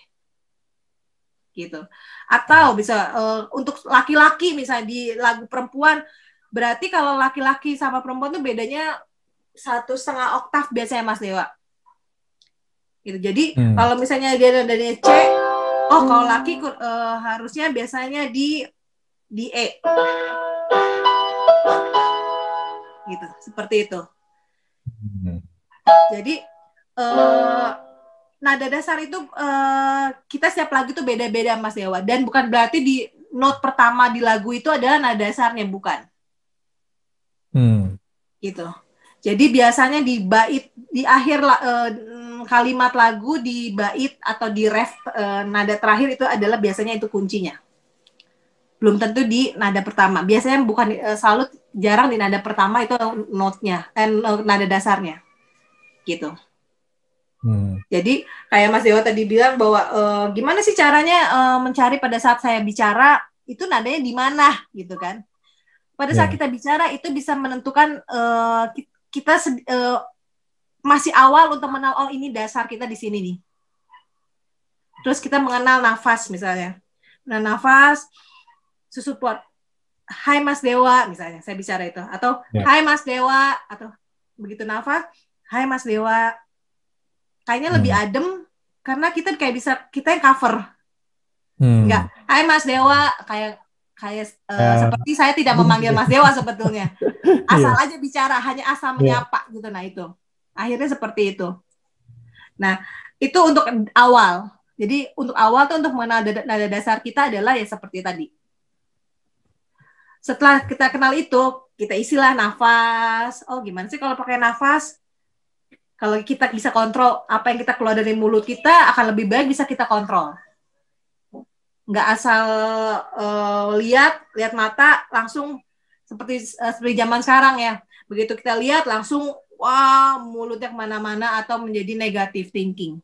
gitu. Atau hmm. bisa uh, untuk laki-laki misalnya di lagu perempuan berarti kalau laki-laki sama perempuan tuh bedanya satu setengah oktav biasanya Mas Dewa. Gitu. Jadi hmm. kalau misalnya dia dari C, oh kalau hmm. laki uh, harusnya biasanya di di E. Gitu, seperti itu. Hmm. Jadi uh, nada dasar itu uh, kita setiap lagu itu beda-beda Mas Dewa dan bukan berarti di note pertama di lagu itu adalah nada dasarnya bukan. Hmm. Gitu. Jadi biasanya di bait di akhir uh, kalimat lagu di bait atau di ref uh, nada terakhir itu adalah biasanya itu kuncinya. Belum tentu di nada pertama. Biasanya bukan uh, selalu jarang di nada pertama itu note-nya eh, nada dasarnya. Gitu. Hmm. Jadi kayak Mas Dewa tadi bilang bahwa e, gimana sih caranya e, mencari pada saat saya bicara itu nadanya di mana gitu kan? Pada saat yeah. kita bicara itu bisa menentukan e, kita e, masih awal untuk mengenal oh ini dasar kita di sini nih. Terus kita mengenal nafas misalnya. Nah nafas support. Hai Mas Dewa misalnya saya bicara itu atau yeah. Hai Mas Dewa atau begitu nafas Hai Mas Dewa kayaknya hmm. lebih adem karena kita kayak bisa kita yang cover hmm. nggak Hai Mas Dewa kayak kayak uh, uh, seperti saya tidak memanggil Mas Dewa sebetulnya iya. asal yeah. aja bicara hanya asal menyapa iya. yeah. gitu nah itu akhirnya seperti itu nah itu untuk awal jadi untuk awal tuh untuk mengenal nada dasar kita adalah ya seperti tadi setelah kita kenal itu kita isilah nafas oh gimana sih kalau pakai nafas kalau kita bisa kontrol apa yang kita keluar dari mulut kita akan lebih baik bisa kita kontrol. Nggak asal uh, lihat, lihat mata langsung seperti uh, seperti zaman sekarang ya. Begitu kita lihat langsung wah mulutnya kemana-mana atau menjadi negative thinking.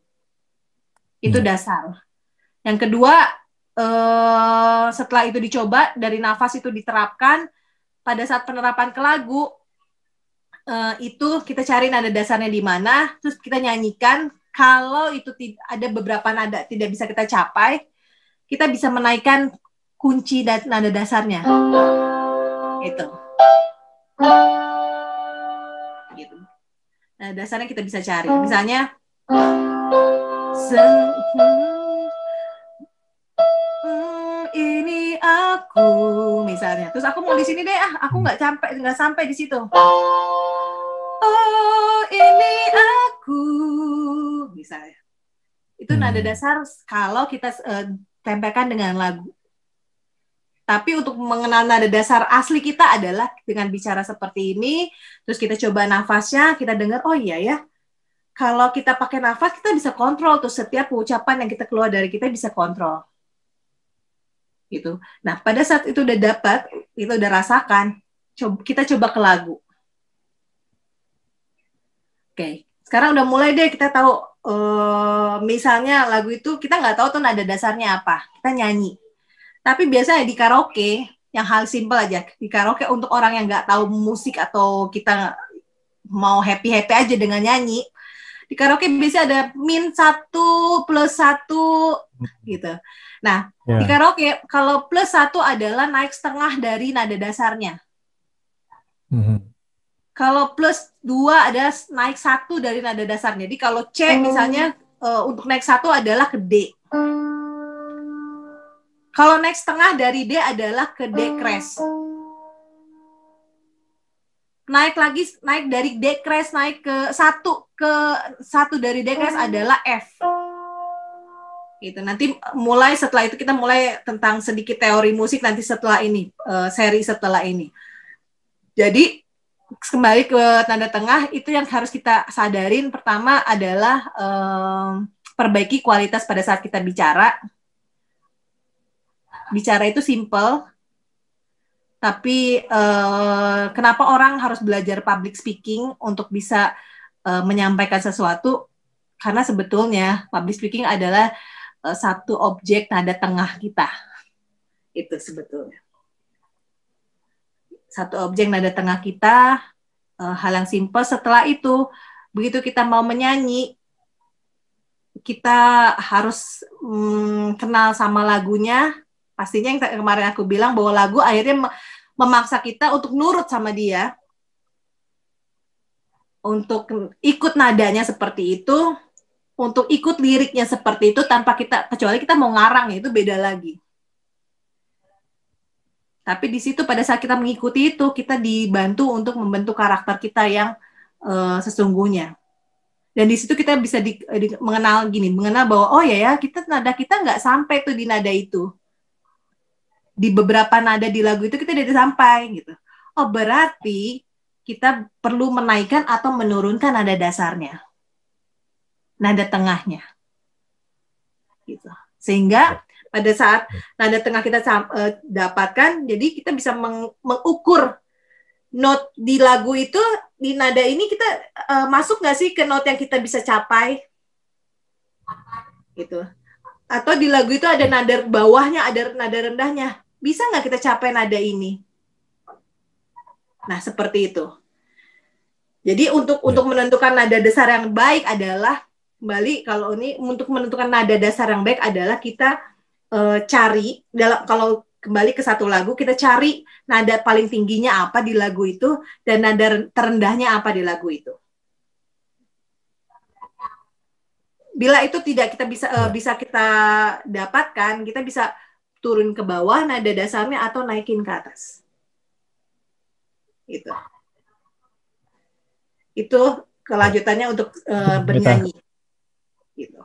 Itu hmm. dasar. Yang kedua, uh, setelah itu dicoba dari nafas itu diterapkan pada saat penerapan ke lagu Eh, itu kita cari nada dasarnya di mana, terus kita nyanyikan. Kalau itu ada beberapa nada tidak bisa kita capai, kita bisa menaikkan kunci dan nada dasarnya. Itu. Gitu. Nah, dasarnya kita bisa cari. Misalnya sen aku misalnya. Terus aku mau di sini deh, ah aku nggak sampai nggak sampai di situ. Oh ini aku misalnya. Itu hmm. nada dasar kalau kita uh, tempelkan dengan lagu. Tapi untuk mengenal nada dasar asli kita adalah dengan bicara seperti ini, terus kita coba nafasnya, kita dengar, oh iya ya, kalau kita pakai nafas kita bisa kontrol tuh setiap ucapan yang kita keluar dari kita bisa kontrol gitu. Nah, pada saat itu udah dapat, itu udah rasakan, coba, kita coba ke lagu. Oke, sekarang udah mulai deh kita tahu uh, misalnya lagu itu kita nggak tahu tuh nada dasarnya apa, kita nyanyi. Tapi biasanya di karaoke yang hal simple aja di karaoke untuk orang yang nggak tahu musik atau kita mau happy happy aja dengan nyanyi di karaoke biasanya ada min satu plus satu gitu Nah, yeah. di karaoke kalau plus satu adalah naik setengah dari nada dasarnya. Mm-hmm. Kalau plus dua ada naik satu dari nada dasarnya. Jadi kalau C mm. misalnya uh, untuk naik satu adalah ke D. Kalau naik setengah dari D adalah ke D crash. Naik lagi naik dari D crash naik ke satu ke satu dari D crash oh. adalah F. Itu nanti eh, mulai setelah itu kita mulai tentang sedikit teori musik nanti setelah ini uh, seri setelah ini. Jadi kembali ke tanda tengah itu yang harus kita sadarin pertama adalah um, perbaiki kualitas pada saat kita bicara bicara itu simple tapi uh, kenapa orang harus belajar public speaking untuk bisa uh, menyampaikan sesuatu karena sebetulnya public speaking adalah Eh, satu objek nada tengah kita. Itu sebetulnya. Satu objek nada tengah kita, uh, hal yang simpel. Setelah itu, begitu kita mau menyanyi, kita harus mm, kenal sama lagunya. Pastinya yang kemarin aku bilang bahwa lagu akhirnya memaksa kita untuk nurut sama dia. Untuk ikut nadanya seperti itu, untuk ikut liriknya seperti itu tanpa kita kecuali kita mau ngarang ya itu beda lagi. Tapi di situ pada saat kita mengikuti itu kita dibantu untuk membentuk karakter kita yang uh, sesungguhnya. Dan di situ kita bisa di, di, mengenal gini, mengenal bahwa oh ya ya kita nada kita nggak sampai tuh di nada itu. Di beberapa nada di lagu itu kita tidak sampai gitu. Oh berarti kita perlu menaikkan atau menurunkan nada dasarnya nada tengahnya. Gitu. Sehingga ya. pada saat ya. nada tengah kita eh, dapatkan, jadi kita bisa meng mengukur not di lagu itu di nada ini kita uh, masuk nggak sih ke not yang kita bisa capai gitu atau di lagu itu ada nada bawahnya ada nada rendahnya bisa nggak kita capai nada ini nah seperti itu jadi untuk ya. untuk menentukan nada dasar yang baik adalah kembali kalau ini untuk menentukan nada dasar yang baik adalah kita uh, cari dalam kalau kembali ke satu lagu kita cari nada paling tingginya apa di lagu itu dan nada terendahnya apa di lagu itu. Bila itu tidak kita bisa uh, bisa kita dapatkan, kita bisa turun ke bawah nada dasarnya atau naikin ke atas. Itu. Itu kelanjutannya untuk uh, bernyanyi. Betul gitu.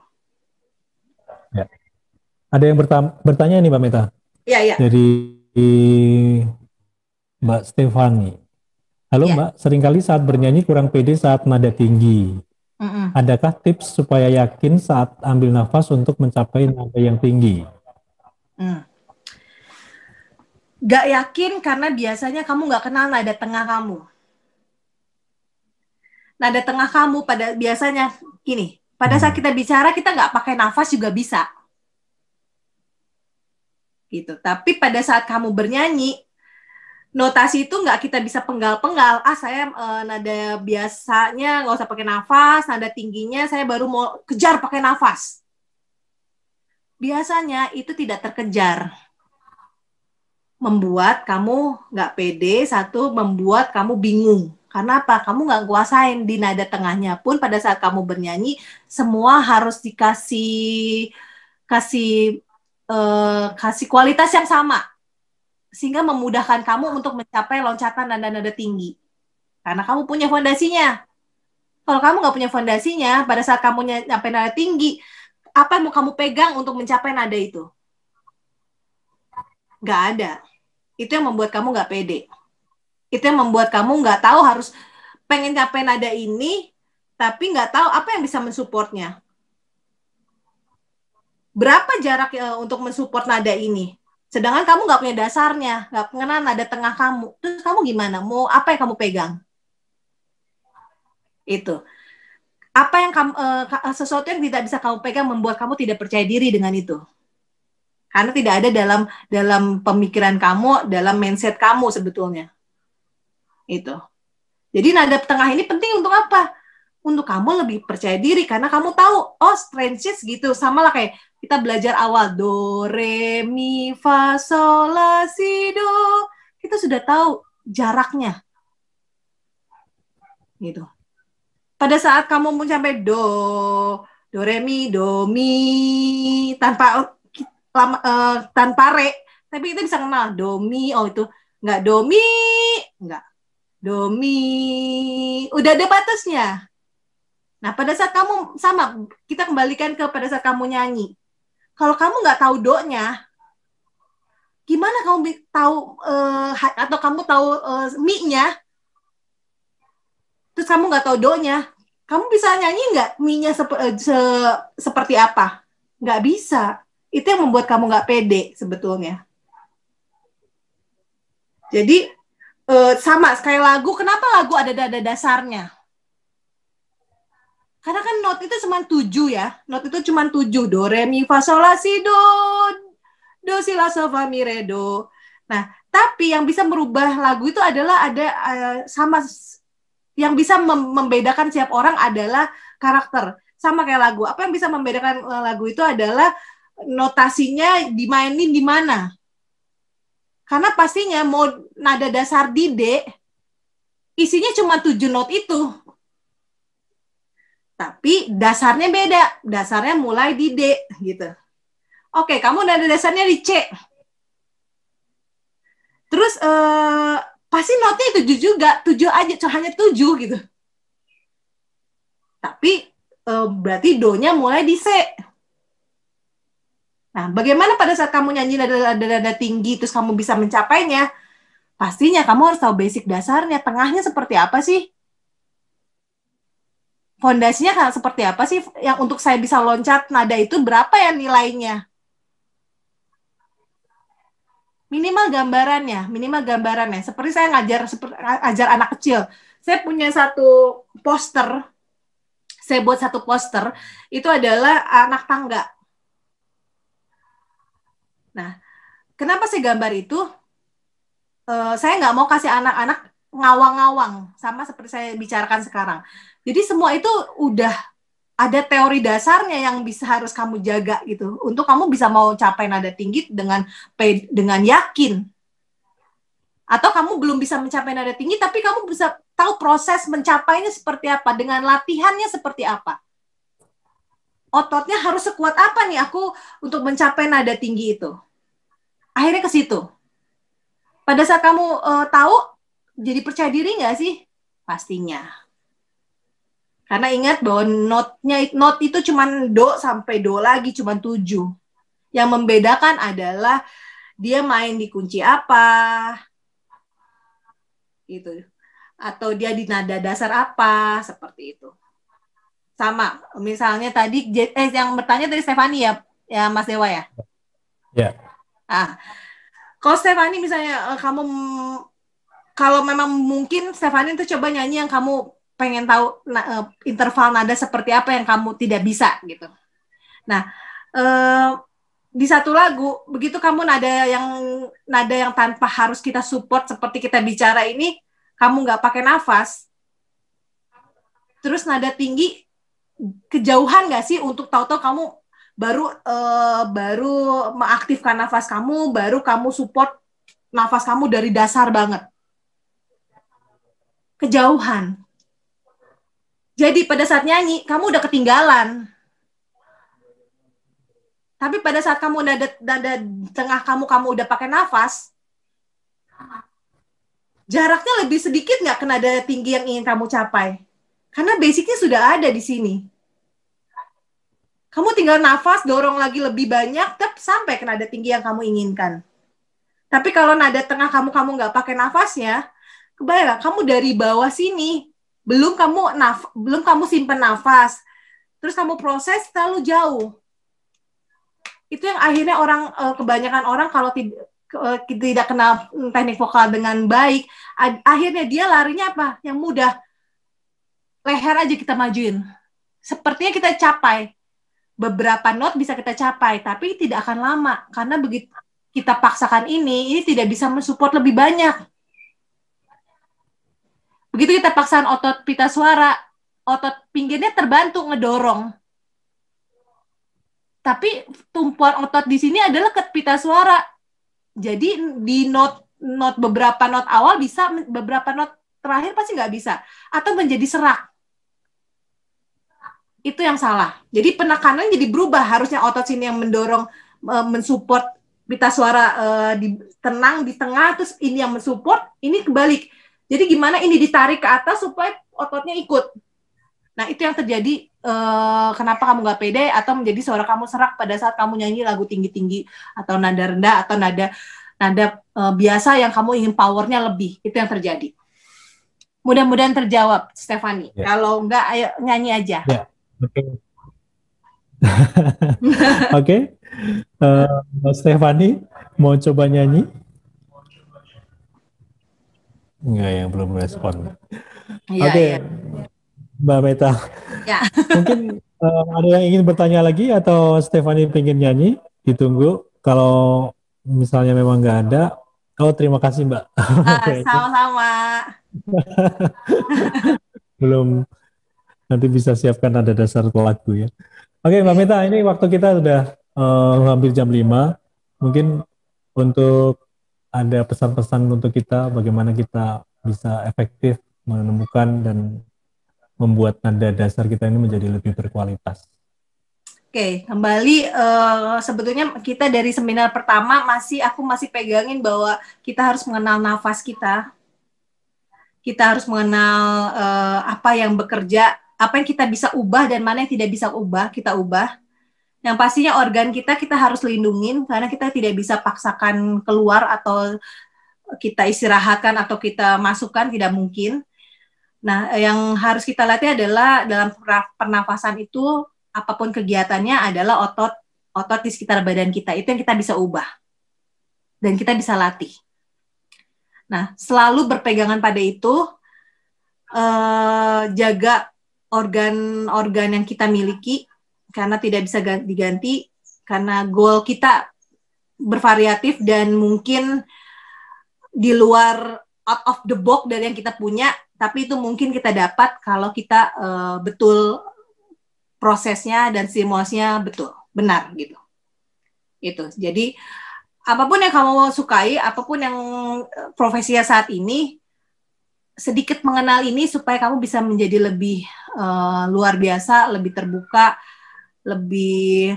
Ya. Ada yang bertanya nih Mbak Meta. Iya, iya. Dari Mbak Stefani. Halo ya. Mbak, seringkali saat bernyanyi kurang pede saat nada tinggi. Mm -mm. Adakah tips supaya yakin saat ambil nafas untuk mencapai nada yang tinggi? Mm. Gak yakin karena biasanya kamu gak kenal nada tengah kamu. Nada tengah kamu pada biasanya gini. Pada saat hmm. kita bicara kita nggak pakai nafas juga bisa. Gitu. Tapi pada saat kamu bernyanyi notasi itu nggak kita bisa penggal-penggal. Ah saya e, nada biasanya nggak usah pakai nafas, nada tingginya saya baru mau kejar pakai nafas. Biasanya itu tidak terkejar membuat kamu nggak pede, satu membuat kamu bingung. Karena apa? Kamu nggak kuasain di nada tengahnya pun pada saat kamu bernyanyi semua harus dikasih kasih eh, kasih kualitas yang sama sehingga memudahkan kamu untuk mencapai loncatan nada-nada tinggi karena kamu punya fondasinya. Kalau kamu nggak punya fondasinya, pada saat kamu nyampe nada tinggi, apa yang mau kamu pegang untuk mencapai nada itu? Nggak ada. Itu yang membuat kamu nggak pede itu yang membuat kamu nggak tahu harus pengen ngapain nada ini tapi nggak tahu apa yang bisa mensupportnya berapa jarak uh, untuk mensupport nada ini sedangkan kamu nggak punya dasarnya nggak mengenal nada tengah kamu terus kamu gimana mau apa yang kamu pegang itu apa yang kamu uh, sesuatu yang tidak bisa kamu pegang membuat kamu tidak percaya diri dengan itu karena tidak ada dalam dalam pemikiran kamu dalam mindset kamu sebetulnya itu. Jadi nada tengah ini penting untuk apa? Untuk kamu lebih percaya diri karena kamu tahu oh strengths gitu sama lah kayak kita belajar awal do re mi fa sol la si do kita sudah tahu jaraknya gitu pada saat kamu mencapai sampai do do re mi do mi tanpa uh, tanpa re tapi kita bisa kenal do mi oh itu nggak do mi nggak do udah ada batasnya nah pada saat kamu sama kita kembalikan ke pada saat kamu nyanyi kalau kamu nggak tahu do-nya gimana kamu tahu uh, atau kamu tahu uh, mi-nya terus kamu nggak tahu do-nya kamu bisa nyanyi nggak mi-nya sep eh, se seperti apa nggak bisa itu yang membuat kamu nggak pede sebetulnya jadi uh, sama sekali lagu kenapa lagu ada dada dasarnya karena kan not itu cuma tujuh ya not itu cuma tujuh do re mi fa sol la si do do si la sol fa mi re do nah tapi yang bisa merubah lagu itu adalah ada uh, sama yang bisa mem membedakan setiap orang adalah karakter sama kayak lagu apa yang bisa membedakan eh, lagu itu adalah notasinya dimainin di mana karena pastinya mau nada dasar di D isinya cuma tujuh not itu. Tapi dasarnya beda, dasarnya mulai di D gitu. Oke, kamu nada dasarnya di C. Terus eh, pasti notnya tujuh juga, tujuh aja, hanya tujuh gitu. Tapi eh, berarti do-nya mulai di C Nah, bagaimana pada saat kamu nyanyi nada-nada tinggi terus kamu bisa mencapainya? Pastinya kamu harus tahu basic dasarnya, tengahnya seperti apa sih? Fondasinya seperti apa sih yang untuk saya bisa loncat nada itu berapa ya nilainya? Minimal gambarannya, minimal gambarannya. Seperti saya ngajar seperti, ajar anak kecil. Saya punya satu poster saya buat satu poster itu adalah anak tangga Nah, kenapa saya gambar itu? Uh, saya nggak mau kasih anak-anak ngawang-ngawang sama seperti saya bicarakan sekarang. Jadi semua itu udah ada teori dasarnya yang bisa harus kamu jaga gitu untuk kamu bisa mau capai nada tinggi dengan dengan yakin atau kamu belum bisa mencapai nada tinggi tapi kamu bisa tahu proses mencapainya seperti apa dengan latihannya seperti apa ototnya harus sekuat apa nih aku untuk mencapai nada tinggi itu akhirnya ke situ pada saat kamu uh, tahu jadi percaya diri nggak sih pastinya karena ingat bahwa notnya not itu cuma do sampai do lagi cuma tujuh yang membedakan adalah dia main di kunci apa gitu atau dia di nada dasar apa seperti itu sama misalnya tadi eh yang bertanya dari Stefani ya ya Mas Dewa ya ya Ah, kalau Stefani misalnya eh, kamu kalau memang mungkin Stefani itu coba nyanyi yang kamu pengen tahu na, eh, interval nada seperti apa yang kamu tidak bisa gitu. Nah, eh, di satu lagu begitu kamu nada yang nada yang tanpa harus kita support seperti kita bicara ini kamu nggak pakai nafas terus nada tinggi kejauhan nggak sih untuk tahu-tahu kamu baru uh, baru mengaktifkan nafas kamu, baru kamu support nafas kamu dari dasar banget. Kejauhan. Jadi pada saat nyanyi, kamu udah ketinggalan. Tapi pada saat kamu udah nada tengah kamu, kamu udah pakai nafas, jaraknya lebih sedikit nggak kena tinggi yang ingin kamu capai. Karena basicnya sudah ada di sini kamu tinggal nafas, dorong lagi lebih banyak, tep sampai ke nada tinggi yang kamu inginkan. Tapi kalau nada tengah kamu kamu nggak pakai nafasnya, kebayang kamu dari bawah sini belum kamu naf belum kamu simpen nafas, terus kamu proses terlalu jauh. Itu yang akhirnya orang eh, kebanyakan orang kalau tidak eh, tidak kenal mm, teknik vokal dengan baik, akhirnya dia larinya apa? Yang mudah. Leher aja kita majuin. Sepertinya kita capai beberapa not bisa kita capai, tapi tidak akan lama karena begitu kita paksakan ini, ini tidak bisa mensupport lebih banyak. Begitu kita paksakan otot pita suara, otot pinggirnya terbantu ngedorong. Tapi tumpuan otot di sini adalah ke pita suara. Jadi di not, not beberapa not awal bisa, beberapa not terakhir pasti nggak bisa atau menjadi serak itu yang salah. Jadi penekanan jadi berubah, harusnya otot sini yang mendorong uh, mensupport pita suara uh, di tenang di tengah terus ini yang mensupport, ini kebalik. Jadi gimana ini ditarik ke atas supaya ototnya ikut. Nah, itu yang terjadi uh, kenapa kamu nggak pede atau menjadi suara kamu serak pada saat kamu nyanyi lagu tinggi-tinggi atau nada rendah atau nada nada uh, biasa yang kamu ingin powernya lebih. Itu yang terjadi. Mudah-mudahan terjawab, Stefani. Yeah. Kalau nggak ayo nyanyi aja. Yeah. Oke. Okay. Oke. Uh, Stefani mau coba nyanyi? Enggak yang belum respon. Iya, Oke. Okay. Ya, Mbak Meta. Ya. Mungkin uh, ada yang ingin bertanya lagi atau Stefani ingin nyanyi? Ditunggu. Kalau misalnya memang nggak ada, oh terima kasih Mbak. Uh, Sama-sama. belum Nanti bisa siapkan ada dasar lagu ya. Oke, Mbak Meta, ini waktu kita sudah uh, hampir jam 5. Mungkin untuk ada pesan-pesan untuk kita bagaimana kita bisa efektif menemukan dan membuat nada dasar kita ini menjadi lebih berkualitas. Oke, okay, kembali uh, sebetulnya kita dari seminar pertama masih aku masih pegangin bahwa kita harus mengenal nafas kita. Kita harus mengenal uh, apa yang bekerja apa yang kita bisa ubah dan mana yang tidak bisa ubah kita ubah yang pastinya organ kita kita harus lindungin karena kita tidak bisa paksakan keluar atau kita istirahatkan atau kita masukkan tidak mungkin nah yang harus kita latih adalah dalam pernafasan itu apapun kegiatannya adalah otot otot di sekitar badan kita itu yang kita bisa ubah dan kita bisa latih nah selalu berpegangan pada itu eh, jaga organ-organ yang kita miliki karena tidak bisa diganti karena goal kita bervariatif dan mungkin di luar out of the box dari yang kita punya tapi itu mungkin kita dapat kalau kita uh, betul prosesnya dan simulasinya betul benar gitu itu jadi apapun yang kamu sukai apapun yang eh, profesinya saat ini sedikit mengenal ini supaya kamu bisa menjadi lebih uh, luar biasa, lebih terbuka, lebih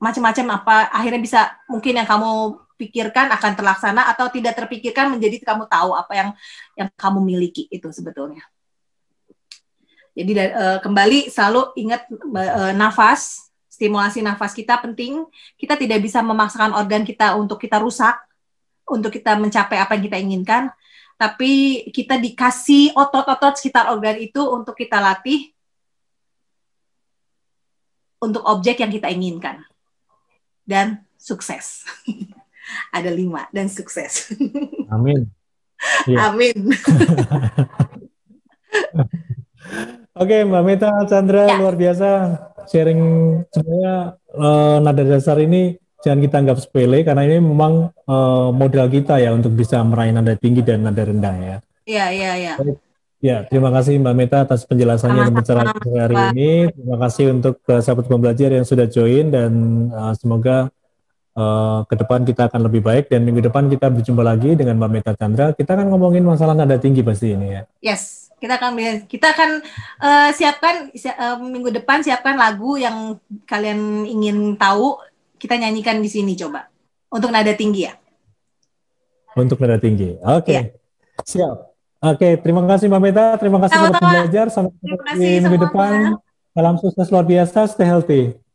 macam-macam apa akhirnya bisa mungkin yang kamu pikirkan akan terlaksana atau tidak terpikirkan menjadi kamu tahu apa yang yang kamu miliki itu sebetulnya. Jadi uh, kembali selalu ingat uh, nafas, stimulasi nafas kita penting. Kita tidak bisa memaksakan organ kita untuk kita rusak, untuk kita mencapai apa yang kita inginkan tapi kita dikasih otot-otot sekitar organ itu untuk kita latih untuk objek yang kita inginkan dan sukses. Ada lima dan sukses. Amin. Yeah. Amin. Oke, okay, Mbak Meta, Chandra, yeah. luar biasa sharing semuanya uh, nada dasar ini jangan kita anggap sepele karena ini memang uh, modal kita ya untuk bisa meraih nada tinggi dan nada rendah ya. Iya, iya, iya. Ya, terima kasih Mbak Meta atas penjelasannya dan bicara hari ini. Terima kasih untuk uh, sahabat pembelajar yang sudah join dan uh, semoga uh, ke depan kita akan lebih baik dan minggu depan kita berjumpa lagi dengan Mbak Meta Chandra. Kita akan ngomongin masalah nada tinggi pasti ini ya. Yes, kita akan kita akan uh, siapkan uh, minggu depan siapkan lagu yang kalian ingin tahu kita nyanyikan di sini coba untuk nada tinggi ya. Untuk nada tinggi. Oke. Okay. Iya. Yeah. Siap. Oke, okay, terima kasih Mbak Meta, terima kasih untuk belajar sampai terima di minggu depan. Salam sukses luar biasa, stay healthy.